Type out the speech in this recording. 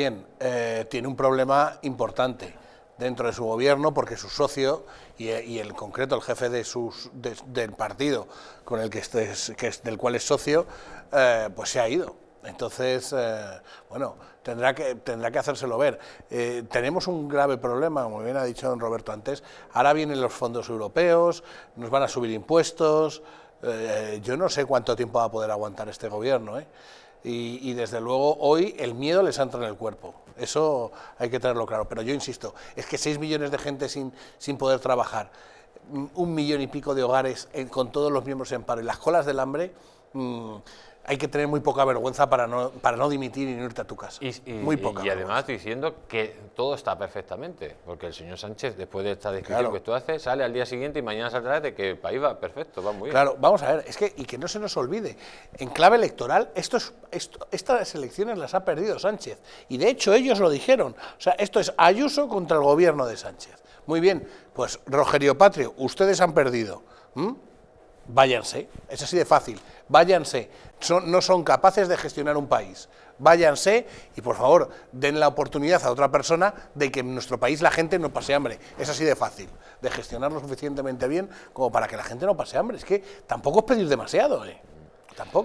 Bien, eh, tiene un problema importante dentro de su gobierno porque su socio y, eh, el concreto el jefe de sus, del partido con el que, es, del cual es socio, eh, pues se ha ido. Entonces, bueno, tendrá que, tendrá que hacérselo ver. tenemos un grave problema, como bien ha dicho don Roberto antes. Ahora vienen los fondos europeos, nos van a subir impuestos. yo no sé cuánto tiempo va a poder aguantar este gobierno y, desde luego hoy el miedo les entra en el cuerpo. Eso hay que tenerlo claro. Pero yo insisto, es que 6 millones de gente sin, sin poder trabajar, un millón y pico de hogares con todos los miembros en paro y las colas del hambre, mm, hay que tener muy poca vergüenza para no, para no dimitir y no irte a tu casa. muy poca. Y, y además diciendo que todo está perfectamente, porque el señor Sánchez, después de esta descripción que tú haces, sale al día siguiente y mañana saldrá de que el país va perfecto, va muy bien. Claro, vamos a ver, es que, y que no se nos olvide, en clave electoral, esto es, estas elecciones las ha perdido Sánchez, y de hecho ellos lo dijeron. O sea, esto es Ayuso contra el gobierno de Sánchez. Muy bien, pues Rogerio Patrio, ustedes han perdido váyanse. Es así de fácil, váyanse. no son capaces de gestionar un país. Váyanse y por favor den la oportunidad a otra persona de que en nuestro país la gente no pase hambre. Es así de fácil, de gestionarlo suficientemente bien como para que la gente no pase hambre. Es que tampoco es pedir demasiado, ¿eh? Tampoco.